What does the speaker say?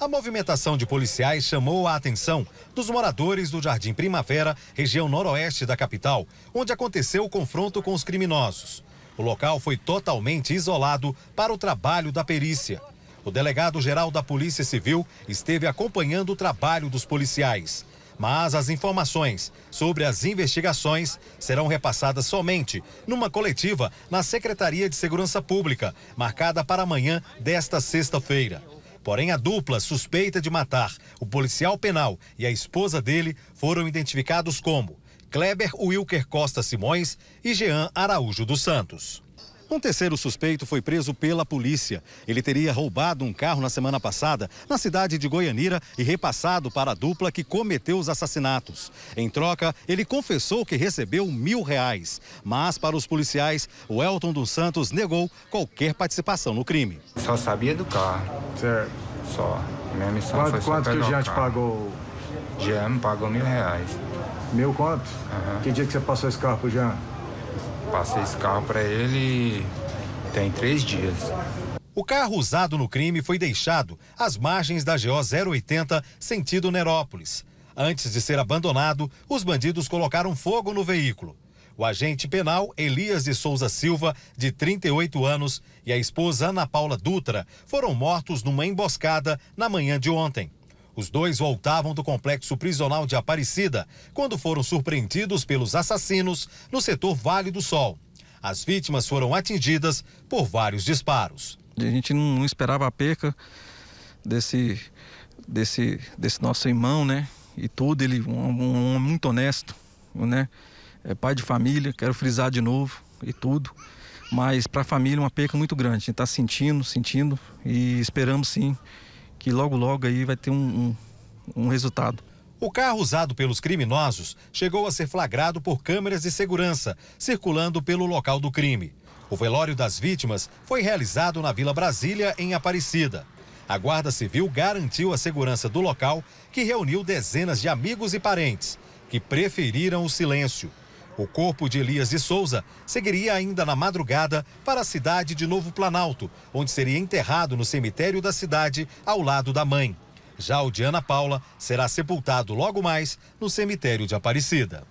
A movimentação de policiais chamou a atenção dos moradores do Jardim Primavera, região noroeste da capital, onde aconteceu o confronto com os criminosos. O local foi totalmente isolado para o trabalho da perícia. O delegado-geral da Polícia Civil esteve acompanhando o trabalho dos policiais. Mas as informações sobre as investigações serão repassadas somente numa coletiva na Secretaria de Segurança Pública, marcada para amanhã desta sexta-feira. Porém, a dupla suspeita de matar o policial penal e a esposa dele foram identificados como Kleber Wilker Costa Simões e Jean Araújo dos Santos. Um terceiro suspeito foi preso pela polícia. Ele teria roubado um carro na semana passada na cidade de Goianira e repassado para a dupla que cometeu os assassinatos. Em troca, ele confessou que recebeu mil reais. Mas, para os policiais, o Elton dos Santos negou qualquer participação no crime. Só sabia do carro. Certo. Só. Minha missão quanto, foi só Quanto que o Jean te pagou? Jean me pagou mil reais. Mil quanto? Uhum. Que dia que você passou esse carro pro Jean? Passei esse carro para ele tem três dias. O carro usado no crime foi deixado às margens da GO 080, sentido Nerópolis. Antes de ser abandonado, os bandidos colocaram fogo no veículo o agente penal Elias de Souza Silva, de 38 anos, e a esposa Ana Paula Dutra foram mortos numa emboscada na manhã de ontem. Os dois voltavam do complexo prisional de Aparecida quando foram surpreendidos pelos assassinos no setor Vale do Sol. As vítimas foram atingidas por vários disparos. A gente não esperava a perca desse, desse, desse nosso irmão, né? E tudo, ele um homem um, muito honesto, né? é pai de família, quero frisar de novo e tudo. Mas para a família é uma perca muito grande. A gente está sentindo, sentindo e esperamos sim que logo, logo aí vai ter um, um, um resultado. O carro usado pelos criminosos chegou a ser flagrado por câmeras de segurança circulando pelo local do crime. O velório das vítimas foi realizado na Vila Brasília, em Aparecida. A Guarda Civil garantiu a segurança do local, que reuniu dezenas de amigos e parentes, que preferiram o silêncio. O corpo de Elias de Souza seguiria ainda na madrugada para a cidade de Novo Planalto, onde seria enterrado no cemitério da cidade, ao lado da mãe. Já o de Ana Paula será sepultado logo mais no cemitério de Aparecida.